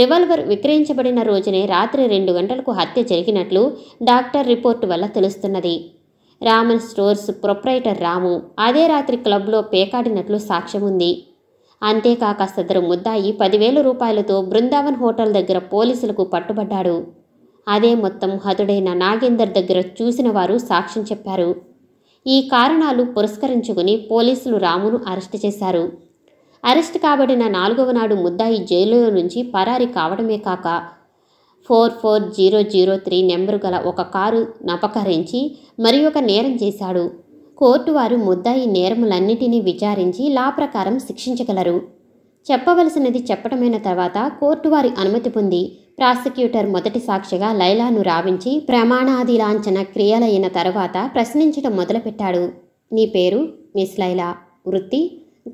రివాల్వర్ విక్రయించబడిన రోజునే రాత్రి రెండు గంటలకు హత్య జరిగినట్లు డాక్టర్ రిపోర్టు వల్ల తెలుస్తున్నది రామన్ స్టోర్స్ ప్రొప్రైటర్ రాము అదే రాత్రి క్లబ్లో పేకాడినట్లు సాక్ష్యం ఉంది అంతేకాక సదరు ముద్దాయి పదివేల రూపాయలతో బృందావన్ హోటల్ దగ్గర పోలీసులకు పట్టుబడ్డాడు అదే మొత్తం హతుడైన నాగేందర్ దగ్గర చూసిన వారు సాక్ష్యం చెప్పారు ఈ కారణాలు పురస్కరించుకుని పోలీసులు రామును అరెస్ట్ చేశారు అరెస్ట్ కాబడిన నాలుగవ నాడు ముద్దాయి జైలులో నుంచి పరారి కావడమే కాక four four zero zero three number గల ఒక కారు నపకరించి మరి ఒక నేరం చేశాడు కోర్టు వారు ముద్దాయి నేరములన్నిటినీ విచారించి లా ప్రకారం శిక్షించగలరు చెప్పవలసినది చెప్పటమైన తర్వాత కోర్టు వారి అనుమతి పొంది ప్రాసిక్యూటర్ మొదటి సాక్షిగా లైలాను రావించి ప్రమాణాది లాంఛన క్రియలైన తర్వాత ప్రశ్నించడం మొదలుపెట్టాడు నీ పేరు మిస్ లైలా వృత్తి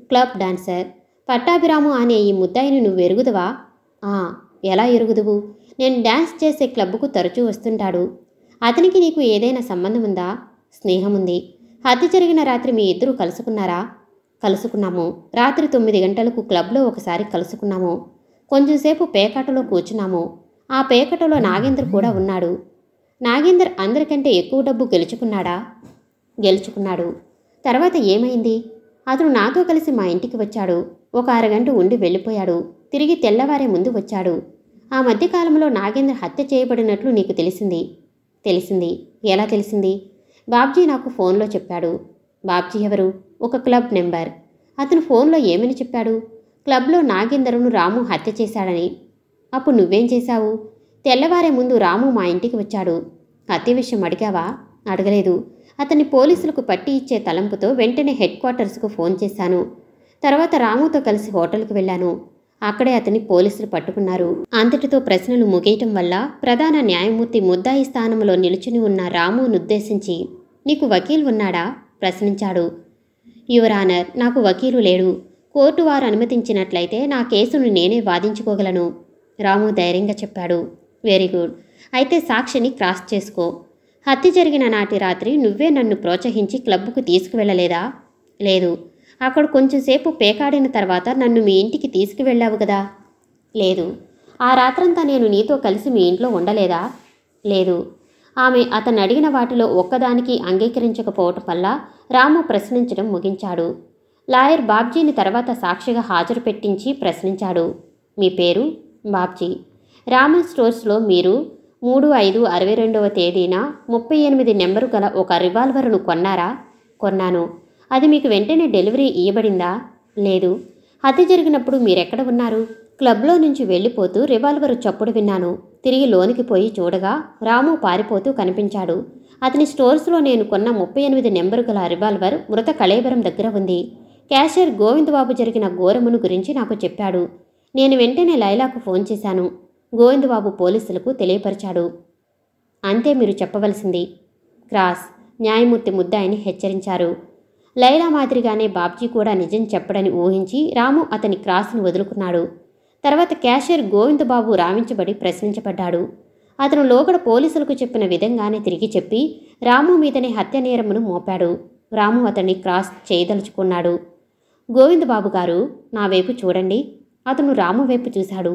క్లబ్ డాన్సర్ పట్టాభిరాము అనే ఈ ముద్దాయిని నువ్వు ఎరుగుదవా ఆ ఎలా ఎరుగుదువు నేను డ్యాన్స్ చేసే క్లబ్కు తరచూ వస్తుంటాడు అతనికి నీకు ఏదైనా సంబంధం ఉందా స్నేహం ఉంది హత్య జరిగిన రాత్రి మీ ఇద్దరూ కలుసుకున్నారా కలుసుకున్నాము రాత్రి తొమ్మిది గంటలకు క్లబ్లో ఒకసారి కలుసుకున్నాము కొంచెంసేపు పేకాటలో కూర్చున్నాము ఆ పేకటలో నాగేందర్ కూడా ఉన్నాడు నాగేందర్ అందరికంటే ఎక్కువ డబ్బు గెలుచుకున్నాడా గెలుచుకున్నాడు తర్వాత ఏమైంది అతను నాతో కలిసి మా ఇంటికి వచ్చాడు ఒక అరగంట ఉండి వెళ్ళిపోయాడు తిరిగి తెల్లవారే ముందు వచ్చాడు ఆ మధ్యకాలంలో నాగేందర్ హత్య చేయబడినట్లు నీకు తెలిసింది తెలిసింది ఎలా తెలిసింది బాబ్జీ నాకు ఫోన్లో చెప్పాడు బాబ్జీ ఎవరు ఒక క్లబ్ నెంబర్ అతను ఫోన్లో ఏమని చెప్పాడు క్లబ్లో నాగేందరును రాము హత్య చేశాడని అప్పుడు నువ్వేం చేశావు తెల్లవారే ముందు రాము మా ఇంటికి వచ్చాడు హత్య విషయం అడిగావా అడగలేదు అతన్ని పోలీసులకు పట్టి ఇచ్చే తలంపుతో వెంటనే హెడ్ క్వార్టర్స్కు ఫోన్ చేశాను తర్వాత రాముతో కలిసి హోటల్కి వెళ్ళాను అక్కడే అతన్ని పోలీసులు పట్టుకున్నారు అంతటితో ప్రశ్నలు ముగియటం వల్ల ప్రధాన న్యాయమూర్తి ముద్దాయి స్థానంలో నిలుచుని ఉన్న రామునుద్దేశించి నీకు వకీల్ ఉన్నాడా ప్రశ్నించాడు యువరానర్ నాకు వకీలు లేడు కోర్టు వారు అనుమతించినట్లయితే నా కేసును నేనే వాదించుకోగలను రాము ధైర్యంగా చెప్పాడు వెరీ గుడ్ అయితే సాక్షిని క్రాస్ చేసుకో హత్య జరిగిన నాటి రాత్రి నువ్వే నన్ను ప్రోత్సహించి క్లబ్కు తీసుకువెళ్ళలేదా లేదు అక్కడ కొంచెంసేపు పేకాడిన తర్వాత నన్ను మీ ఇంటికి తీసుకువెళ్ళావు కదా లేదు ఆ రాత్రంతా నేను నీతో కలిసి మీ ఇంట్లో ఉండలేదా లేదు ఆమె అతను అడిగిన వాటిలో ఒక్కదానికి అంగీకరించకపోవటం వల్ల రాము ప్రశ్నించడం ముగించాడు లాయర్ బాబ్జీని తర్వాత సాక్షిగా హాజరు పెట్టించి ప్రశ్నించాడు మీ పేరు బాబ్జీ రామన్ స్టోర్స్లో మీరు మూడు ఐదు అరవై రెండవ తేదీన ముప్పై ఎనిమిది నెంబరు గల ఒక రివాల్వర్ను కొన్నారా కొన్నాను అది మీకు వెంటనే డెలివరీ ఇవ్వబడిందా లేదు హత్య జరిగినప్పుడు మీరెక్కడ ఉన్నారు క్లబ్లో నుంచి వెళ్ళిపోతూ రివాల్వర్ చప్పుడు విన్నాను తిరిగి లోనికి పోయి చూడగా రాము పారిపోతూ కనిపించాడు అతని స్టోర్స్లో నేను కొన్న ముప్పై ఎనిమిది నెంబరు గల రివాల్వర్ మృత కళేబరం దగ్గర ఉంది క్యాషియర్ గోవిందబాబు జరిగిన ఘోరమును గురించి నాకు చెప్పాడు నేను వెంటనే లైలాకు ఫోన్ చేశాను గోవిందబాబు పోలీసులకు తెలియపరిచాడు అంతే మీరు చెప్పవలసింది క్రాస్ న్యాయమూర్తి ముద్దాయిని హెచ్చరించారు లైలా మాదిరిగానే బాబ్జీ కూడా నిజం చెప్పడని ఊహించి రాము అతని క్రాస్ను వదులుకున్నాడు తర్వాత క్యాషియర్ గోవిందబాబు రావించబడి ప్రశ్నించబడ్డాడు అతను లోగడ పోలీసులకు చెప్పిన విధంగానే తిరిగి చెప్పి రాము మీదనే హత్య నేరమును మోపాడు రాము అతన్ని క్రాస్ చేయదలుచుకున్నాడు గోవిందబాబు గారు నా వైపు చూడండి అతను రాము వైపు చూశాడు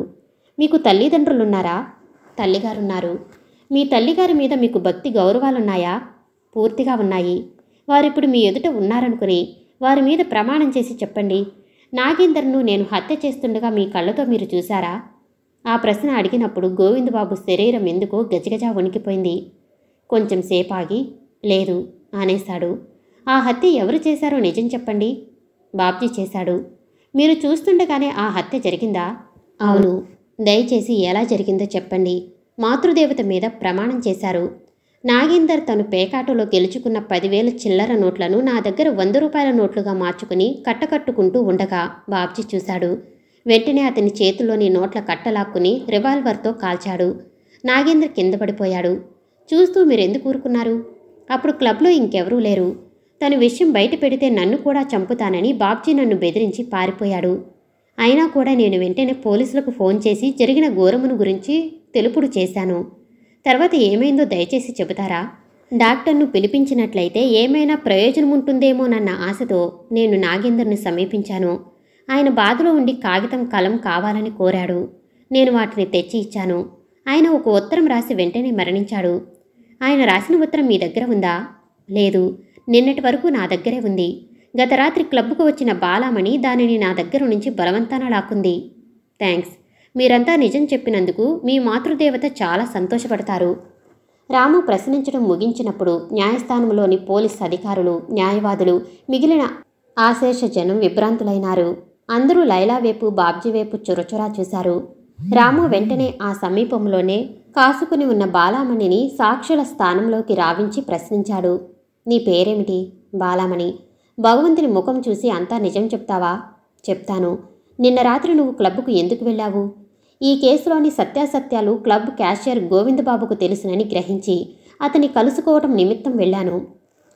మీకు తల్లిదండ్రులున్నారా తల్లిగారున్నారు మీ తల్లిగారి మీద మీకు భక్తి గౌరవాలున్నాయా పూర్తిగా ఉన్నాయి వారిప్పుడు మీ ఎదుట ఉన్నారనుకుని వారి మీద ప్రమాణం చేసి చెప్పండి నాగేందర్ను నేను హత్య చేస్తుండగా మీ కళ్ళతో మీరు చూశారా ఆ ప్రశ్న అడిగినప్పుడు గోవిందబాబు శరీరం ఎందుకో గజగజా వణికిపోయింది కొంచెం సేపాగి లేదు అనేశాడు ఆ హత్య ఎవరు చేశారో నిజం చెప్పండి బాబ్జీ చేశాడు మీరు చూస్తుండగానే ఆ హత్య జరిగిందా అవును దయచేసి ఎలా జరిగిందో చెప్పండి మాతృదేవత మీద ప్రమాణం చేశారు నాగేందర్ తను పేకాటలో గెలుచుకున్న పదివేల చిల్లర నోట్లను నా దగ్గర వంద రూపాయల నోట్లుగా మార్చుకుని కట్టకట్టుకుంటూ ఉండగా బాబ్జీ చూశాడు వెంటనే అతని చేతిలోని నోట్ల కట్టలాక్కుని రివాల్వర్తో కాల్చాడు నాగేందర్ కింద పడిపోయాడు చూస్తూ మీరెందుకు ఊరుకున్నారు అప్పుడు క్లబ్లో ఇంకెవరూ లేరు తను విషయం బయట పెడితే నన్ను కూడా చంపుతానని బాబ్జీ నన్ను బెదిరించి పారిపోయాడు అయినా కూడా నేను వెంటనే పోలీసులకు ఫోన్ చేసి జరిగిన ఘోరమును గురించి తెలుపుడు చేశాను తర్వాత ఏమైందో దయచేసి చెబుతారా డాక్టర్ను పిలిపించినట్లయితే ఏమైనా ప్రయోజనం ఉంటుందేమోనన్న ఆశతో నేను నాగేందర్ని సమీపించాను ఆయన బాధలో ఉండి కాగితం కలం కావాలని కోరాడు నేను వాటిని తెచ్చి ఇచ్చాను ఆయన ఒక ఉత్తరం రాసి వెంటనే మరణించాడు ఆయన రాసిన ఉత్తరం మీ దగ్గర ఉందా లేదు నిన్నటి వరకు నా దగ్గరే ఉంది గత రాత్రి క్లబ్కు వచ్చిన బాలామణి దానిని నా దగ్గర నుంచి బలవంతాన లాక్కుంది థ్యాంక్స్ మీరంతా నిజం చెప్పినందుకు మీ మాతృదేవత చాలా సంతోషపడతారు రాము ప్రశ్నించడం ముగించినప్పుడు న్యాయస్థానంలోని పోలీస్ అధికారులు న్యాయవాదులు మిగిలిన ఆశేష జనం విభ్రాంతులైనారు అందరూ లైలా వైపు బాబ్జీ వైపు చురచురా చూశారు రాము వెంటనే ఆ సమీపంలోనే కాసుకుని ఉన్న బాలామణిని సాక్షుల స్థానంలోకి రావించి ప్రశ్నించాడు నీ పేరేమిటి బాలామణి భగవంతుని ముఖం చూసి అంతా నిజం చెప్తావా చెప్తాను నిన్న రాత్రి నువ్వు క్లబ్కు ఎందుకు వెళ్ళావు ఈ కేసులోని సత్యాసత్యాలు క్లబ్ క్యాషియర్ గోవిందబాబుకు తెలుసునని గ్రహించి అతన్ని కలుసుకోవటం నిమిత్తం వెళ్ళాను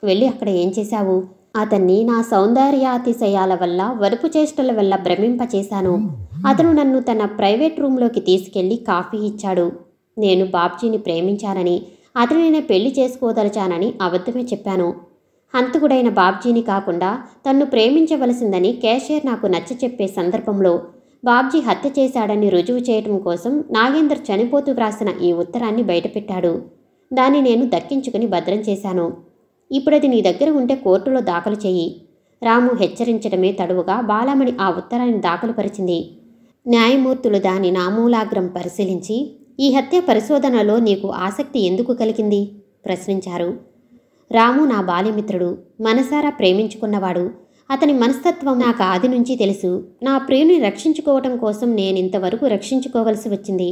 వెళ్ళి అక్కడ ఏం చేశావు అతన్ని నా సౌందర్యాతిశయాల వల్ల వరుపు చేష్టల వల్ల భ్రమింపచేశాను అతను నన్ను తన ప్రైవేట్ రూంలోకి తీసుకెళ్లి కాఫీ ఇచ్చాడు నేను బాబ్జీని ప్రేమించానని అతను నేను పెళ్లి చేసుకోదలచానని అబద్ధమే చెప్పాను హంతకుడైన బాబ్జీని కాకుండా తన్ను ప్రేమించవలసిందని కేషియర్ నాకు నచ్చ చెప్పే సందర్భంలో బాబ్జీ హత్య చేశాడని రుజువు చేయటం కోసం నాగేందర్ చనిపోతూ వ్రాసిన ఈ ఉత్తరాన్ని బయటపెట్టాడు దాన్ని నేను దక్కించుకుని భద్రం చేశాను ఇప్పుడది నీ దగ్గర ఉంటే కోర్టులో దాఖలు చేయి రాము హెచ్చరించడమే తడువుగా బాలామణి ఆ ఉత్తరాన్ని దాఖలు పరిచింది న్యాయమూర్తులు దాని నామూలాగ్రం పరిశీలించి ఈ హత్య పరిశోధనలో నీకు ఆసక్తి ఎందుకు కలిగింది ప్రశ్నించారు రాము నా బాల్యమిత్రుడు మనసారా ప్రేమించుకున్నవాడు అతని మనస్తత్వం నాకు ఆది నుంచి తెలుసు నా ప్రియుని రక్షించుకోవటం కోసం నేను ఇంతవరకు రక్షించుకోవలసి వచ్చింది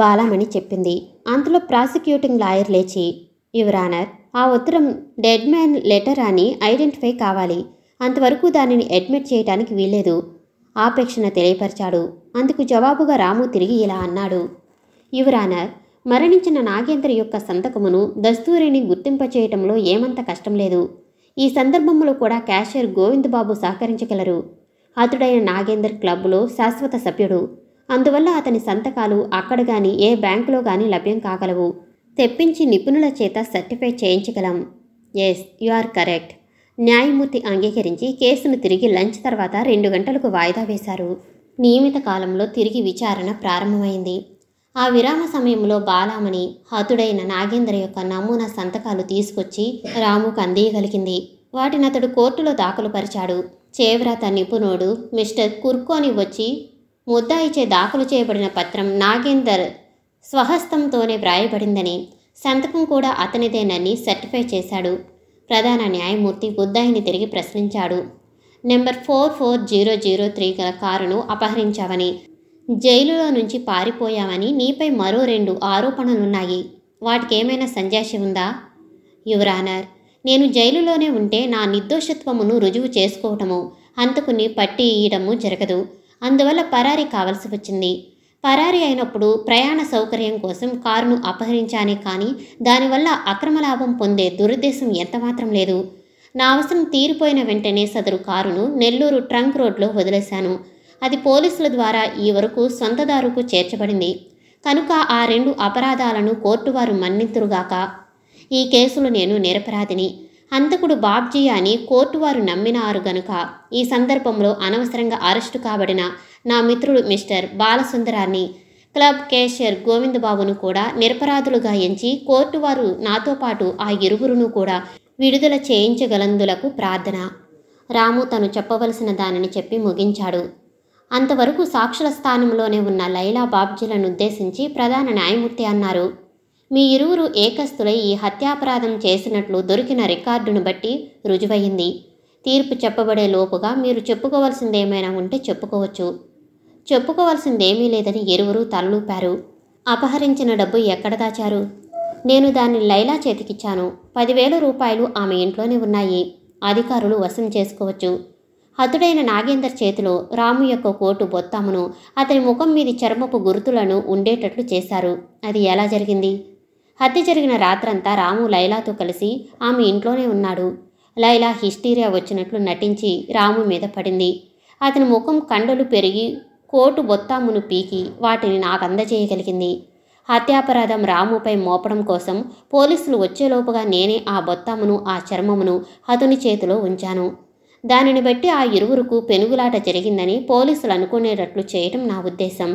బాలామణి చెప్పింది అంతలో ప్రాసిక్యూటింగ్ లాయర్ లేచి యువరానర్ ఆ ఉత్తరం డెడ్ మ్యాన్ లెటర్ అని ఐడెంటిఫై కావాలి అంతవరకు దానిని అడ్మిట్ చేయటానికి వీల్లేదు ఆపేక్షణ తెలియపరిచాడు అందుకు జవాబుగా రాము తిరిగి ఇలా అన్నాడు యువరానర్ మరణించిన నాగేంద్ర యొక్క సంతకమును దస్తూరిని గుర్తింపచేయటంలో ఏమంత కష్టం లేదు ఈ సందర్భంలో కూడా క్యాషియర్ గోవిందబాబు సహకరించగలరు అతడైన నాగేందర్ క్లబ్లో శాశ్వత సభ్యుడు అందువల్ల అతని సంతకాలు అక్కడ గాని ఏ బ్యాంకులో గాని లభ్యం కాగలవు తెప్పించి నిపుణుల చేత సర్టిఫై చేయించగలం ఎస్ యు ఆర్ కరెక్ట్ న్యాయమూర్తి అంగీకరించి కేసును తిరిగి లంచ్ తర్వాత రెండు గంటలకు వాయిదా వేశారు నియమిత కాలంలో తిరిగి విచారణ ప్రారంభమైంది ఆ విరామ సమయంలో బాలామణి హతుడైన నాగేంద్ర యొక్క నమూనా సంతకాలు తీసుకొచ్చి రాముకు అందేయగలిగింది వాటిని అతడు కోర్టులో దాఖలుపరిచాడు చేవ్రాత నిపుణుడు మిస్టర్ కుర్కోని వచ్చి ముద్దాయిచే దాఖలు చేయబడిన పత్రం నాగేందర్ స్వహస్తంతోనే వ్రాయబడిందని సంతకం కూడా అతనిదేనని సర్టిఫై చేశాడు ప్రధాన న్యాయమూర్తి బుద్దాయిని తిరిగి ప్రశ్నించాడు number four four zero zero three గల కారును అపహరించావని జైలులో నుంచి పారిపోయామని నీపై మరో రెండు ఆరోపణలున్నాయి వాటికేమైనా సంజాషి ఉందా యువరానర్ నేను జైలులోనే ఉంటే నా నిర్దోషత్వమును రుజువు చేసుకోవటము అంతకుని పట్టి ఇయ్యడము జరగదు అందువల్ల పరారీ కావలసి వచ్చింది పరారీ అయినప్పుడు ప్రయాణ సౌకర్యం కోసం కారును అపహరించానే కానీ దానివల్ల అక్రమ లాభం పొందే దురుద్దేశం ఎంతమాత్రం లేదు నా అవసరం తీరిపోయిన వెంటనే సదరు కారును నెల్లూరు ట్రంక్ రోడ్లో వదిలేశాను అది పోలీసుల ద్వారా ఈ వరకు సొంతదారుకు చేర్చబడింది కనుక ఆ రెండు అపరాధాలను కోర్టు వారు మన్నింతురుగాక ఈ కేసులో నేను నిరపరాధిని హంతకుడు బాబ్జీ అని కోర్టు వారు నమ్మినారు గనుక ఈ సందర్భంలో అనవసరంగా అరెస్టు కాబడిన నా మిత్రుడు మిస్టర్ బాలసుందరాన్ని క్లబ్ కేషియర్ గోవిందబాబును కూడా నిరపరాధులుగా ఎంచి కోర్టు వారు నాతో పాటు ఆ ఇరువురును కూడా విడుదల చేయించగలందులకు ప్రార్థన రాము తను చెప్పవలసిన దానిని చెప్పి ముగించాడు అంతవరకు సాక్షుల స్థానంలోనే ఉన్న లైలా బాబ్జీలను ఉద్దేశించి ప్రధాన న్యాయమూర్తి అన్నారు మీ ఇరువురు ఏకస్తులై ఈ హత్యాపరాధం చేసినట్లు దొరికిన రికార్డును బట్టి రుజువయ్యింది తీర్పు చెప్పబడే లోపుగా మీరు చెప్పుకోవాల్సిందేమైనా ఉంటే చెప్పుకోవచ్చు చెప్పుకోవాల్సిందేమీ లేదని ఇరువురు తలలూపారు అపహరించిన డబ్బు ఎక్కడ దాచారు నేను దాన్ని లైలా చేతికిచ్చాను పదివేల రూపాయలు ఆమె ఇంట్లోనే ఉన్నాయి అధికారులు వశం చేసుకోవచ్చు హతుడైన నాగేందర్ చేతిలో రాము యొక్క కోటు బొత్తామును అతని ముఖం మీది చర్మపు గుర్తులను ఉండేటట్లు చేశారు అది ఎలా జరిగింది హత్య జరిగిన రాత్రంతా రాము లైలాతో కలిసి ఆమె ఇంట్లోనే ఉన్నాడు లైలా హిస్టీరియా వచ్చినట్లు నటించి రాము మీద పడింది అతని ముఖం కండలు పెరిగి కోటు బొత్తామును పీకి వాటిని నాకు అందజేయగలిగింది హత్యాపరాధం రాముపై మోపడం కోసం పోలీసులు వచ్చేలోపుగా నేనే ఆ బొత్తామును ఆ చర్మమును అతని చేతిలో ఉంచాను దానిని బట్టి ఆ ఇరువురుకు పెనుగులాట జరిగిందని పోలీసులు అనుకునేటట్లు చేయటం నా ఉద్దేశం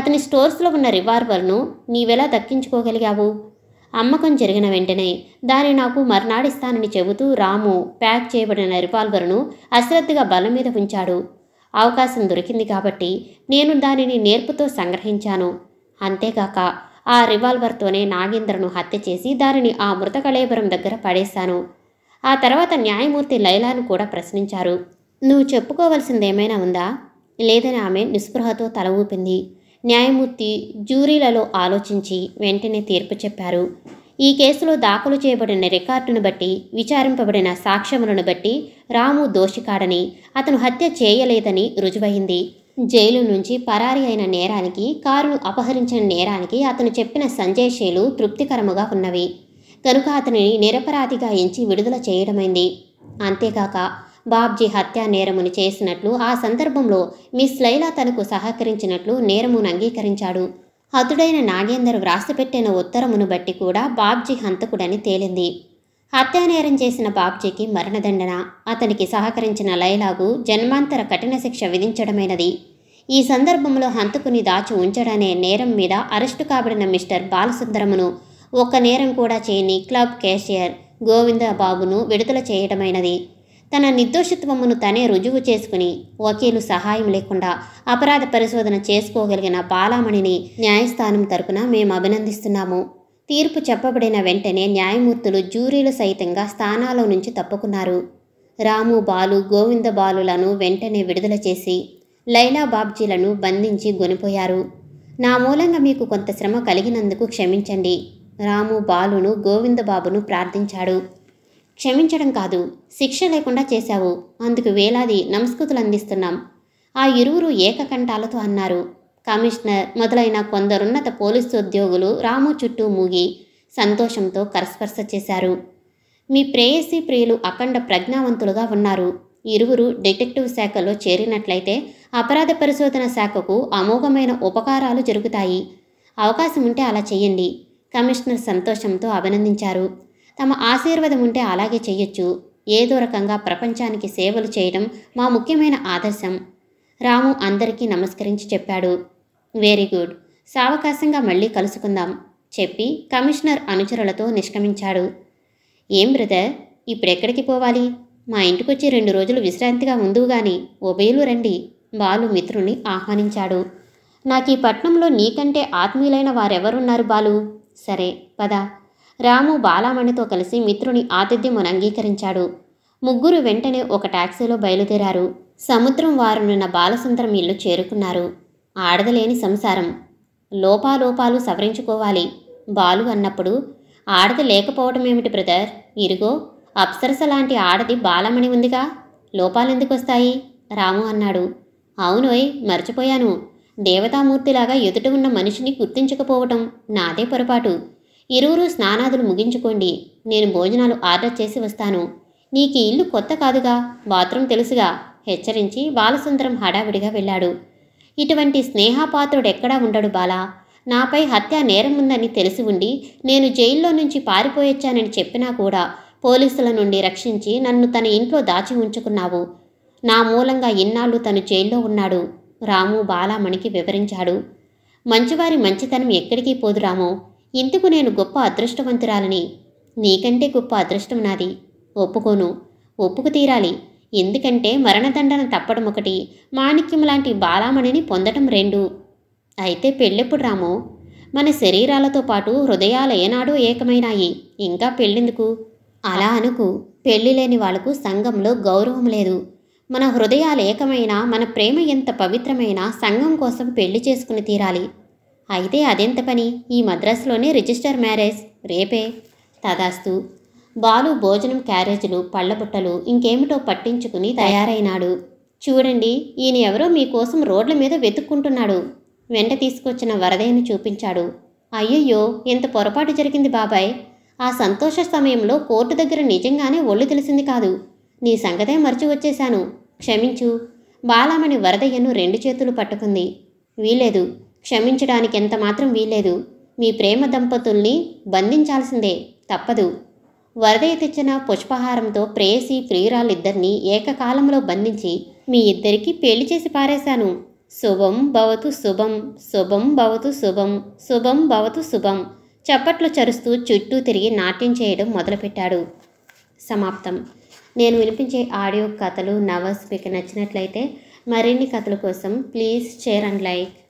అతని స్టోర్స్లో ఉన్న రివాల్వర్ను నీవెలా దక్కించుకోగలిగావు అమ్మకం జరిగిన వెంటనే దాన్ని నాకు మర్నాడిస్తానని చెబుతూ రాము ప్యాక్ చేయబడిన రివాల్వర్ను అశ్రద్ధగా బలం మీద ఉంచాడు అవకాశం దొరికింది కాబట్టి నేను దానిని నేర్పుతో సంగ్రహించాను అంతేగాక ఆ రివాల్వర్తోనే నాగేంద్రను హత్య చేసి దానిని ఆ మృత కళేబరం దగ్గర పడేశాను ఆ తర్వాత న్యాయమూర్తి లైలాను కూడా ప్రశ్నించారు నువ్వు ఏమైనా ఉందా లేదని ఆమె నిస్పృహతో తల ఊపింది న్యాయమూర్తి జ్యూరీలలో ఆలోచించి వెంటనే తీర్పు చెప్పారు ఈ కేసులో దాఖలు చేయబడిన రికార్డును బట్టి విచారింపబడిన సాక్ష్యములను బట్టి రాము దోషికాడని అతను హత్య చేయలేదని రుజువైంది జైలు నుంచి పరారి అయిన నేరానికి కారును అపహరించిన నేరానికి అతను చెప్పిన సంజయ్ శైలు తృప్తికరముగా ఉన్నవి కనుక అతనిని నిరపరాధిగా ఎంచి విడుదల చేయడమైంది అంతేకాక బాబ్జీ హత్యా నేరమును చేసినట్లు ఆ సందర్భంలో మిస్ లైలా తనకు సహకరించినట్లు నేరమును అంగీకరించాడు హతుడైన నాగేందర్ వ్రాసిపెట్టిన ఉత్తరమును బట్టి కూడా బాబ్జీ హంతకుడని తేలింది హత్యానేరం చేసిన బాబ్జీకి మరణదండన అతనికి సహకరించిన లైలాకు జన్మాంతర కఠిన శిక్ష విధించడమైనది ఈ సందర్భంలో హంతకుని దాచి ఉంచడనే నేరం మీద అరెస్టు కాబడిన మిస్టర్ బాలసుందరమును ఒక్క నేరం కూడా చేయని క్లబ్ గోవింద గోవిందబాబును విడుదల చేయడమైనది తన నిర్దోషత్వమును తనే రుజువు చేసుకుని వకీలు సహాయం లేకుండా అపరాధ పరిశోధన చేసుకోగలిగిన బాలామణిని న్యాయస్థానం తరపున మేము అభినందిస్తున్నాము తీర్పు చెప్పబడిన వెంటనే న్యాయమూర్తులు జ్యూరీలు సైతంగా స్థానాల నుంచి తప్పుకున్నారు రాము బాలు గోవింద బాలులను వెంటనే విడుదల చేసి లైలా బాబ్జీలను బంధించి గొనిపోయారు నా మూలంగా మీకు కొంత శ్రమ కలిగినందుకు క్షమించండి రాము బాలును గోవిందబాబును ప్రార్థించాడు క్షమించడం కాదు శిక్ష లేకుండా చేశావు అందుకు వేలాది నమస్కృతులు అందిస్తున్నాం ఆ ఇరువురు ఏకకంఠాలతో అన్నారు కమిషనర్ మొదలైన కొందరున్నత పోలీసు ఉద్యోగులు రాము చుట్టూ మూగి సంతోషంతో కరస్పర్శ చేశారు మీ ప్రేయసీ ప్రియులు అఖండ ప్రజ్ఞావంతులుగా ఉన్నారు ఇరువురు డిటెక్టివ్ శాఖలో చేరినట్లయితే అపరాధ పరిశోధన శాఖకు అమోఘమైన ఉపకారాలు జరుగుతాయి అవకాశం ఉంటే అలా చేయండి కమిషనర్ సంతోషంతో అభినందించారు తమ ఆశీర్వాదం ఉంటే అలాగే చేయొచ్చు ఏదో రకంగా ప్రపంచానికి సేవలు చేయడం మా ముఖ్యమైన ఆదర్శం రాము అందరికీ నమస్కరించి చెప్పాడు వెరీ గుడ్ సావకాశంగా మళ్ళీ కలుసుకుందాం చెప్పి కమిషనర్ అనుచరులతో నిష్క్రమించాడు ఏం బ్రదర్ ఇప్పుడెక్కడికి పోవాలి మా ఇంటికొచ్చి రెండు రోజులు విశ్రాంతిగా ఉందూ గాని ఉభయలు రండి బాలు మిత్రుణ్ణి ఆహ్వానించాడు నాకు ఈ పట్నంలో నీకంటే ఆత్మీయులైన వారెవరున్నారు బాలు సరే పద రాము బాలామణితో కలిసి మిత్రుని ఆతిథ్యమును అంగీకరించాడు ముగ్గురు వెంటనే ఒక టాక్సీలో బయలుదేరారు సముద్రం వారునున్న బాలసుందరం ఇల్లు చేరుకున్నారు ఆడదలేని సంసారం లోపాలోపాలు సవరించుకోవాలి బాలు అన్నప్పుడు ఆడది లేకపోవటమేమిటి బ్రదర్ ఇరుగో అప్సరస లాంటి ఆడది బాలమణి ఉందిగా లోపాలెందుకొస్తాయి రాము అన్నాడు అవునోయ్ మర్చిపోయాను దేవతామూర్తిలాగా ఎదుట ఉన్న మనిషిని గుర్తించకపోవటం నాదే పొరపాటు ఇరువురు స్నానాదులు ముగించుకోండి నేను భోజనాలు ఆర్డర్ చేసి వస్తాను నీకు ఇల్లు కొత్త కాదుగా బాత్రూమ్ తెలుసుగా హెచ్చరించి బాలసుందరం హడావిడిగా వెళ్ళాడు ఇటువంటి స్నేహపాత్రుడెక్కడా ఉండడు బాలా నాపై హత్య నేరం ఉందని తెలిసి ఉండి నేను జైల్లో నుంచి పారిపోయొచ్చానని చెప్పినా కూడా పోలీసుల నుండి రక్షించి నన్ను తన ఇంట్లో దాచి ఉంచుకున్నావు నా మూలంగా ఇన్నాళ్ళు తను జైల్లో ఉన్నాడు రాము బాలామణికి వివరించాడు మంచివారి మంచితనం ఎక్కడికి పోదు రామో ఇందుకు నేను గొప్ప అదృష్టవంతురాలని నీకంటే గొప్ప అదృష్టం నాది ఒప్పుకోను ఒప్పుకు తీరాలి ఎందుకంటే మరణదండన తప్పడం ఒకటి మాణిక్యం లాంటి బాలామణిని పొందటం రెండు అయితే పెళ్ళెప్పుడు రాము మన శరీరాలతో పాటు హృదయాలు ఏనాడో ఏకమైనాయి ఇంకా పెళ్ళెందుకు అలా అనుకు పెళ్ళి లేని వాళ్లకు సంఘంలో గౌరవం లేదు మన హృదయాలేకమైన మన ప్రేమ ఎంత పవిత్రమైన సంఘం కోసం పెళ్లి చేసుకుని తీరాలి అయితే అదెంత పని ఈ మద్రాసులోనే రిజిస్టర్ మ్యారేజ్ రేపే తదాస్తు బాలు భోజనం క్యారేజీలు పళ్ళబుట్టలు ఇంకేమిటో పట్టించుకుని తయారైనాడు చూడండి ఈయన ఎవరో మీకోసం రోడ్ల మీద వెతుక్కుంటున్నాడు వెంట తీసుకొచ్చిన వరదయ్యను చూపించాడు అయ్యయ్యో ఎంత పొరపాటు జరిగింది బాబాయ్ ఆ సంతోష సమయంలో కోర్టు దగ్గర నిజంగానే ఒళ్ళు తెలిసింది కాదు నీ సంగతే మర్చి వచ్చేశాను క్షమించు బాలామణి వరదయ్యను రెండు చేతులు పట్టుకుంది వీలేదు క్షమించడానికి ఎంత మాత్రం వీలేదు మీ ప్రేమ దంపతుల్ని బంధించాల్సిందే తప్పదు వరదయ్య తెచ్చిన పుష్పహారంతో ప్రేయసి ప్రియురాలిద్దరినీ ఏకకాలంలో బంధించి మీ ఇద్దరికీ పెళ్లి చేసి పారేశాను శుభం భవతు శుభం శుభం భవతు శుభం శుభం భవతు శుభం చప్పట్లు చరుస్తూ చుట్టూ తిరిగి నాట్యం చేయడం మొదలుపెట్టాడు సమాప్తం నేను వినిపించే ఆడియో కథలు నవల్స్ మీకు నచ్చినట్లయితే మరిన్ని కథల కోసం ప్లీజ్ షేర్ అండ్ లైక్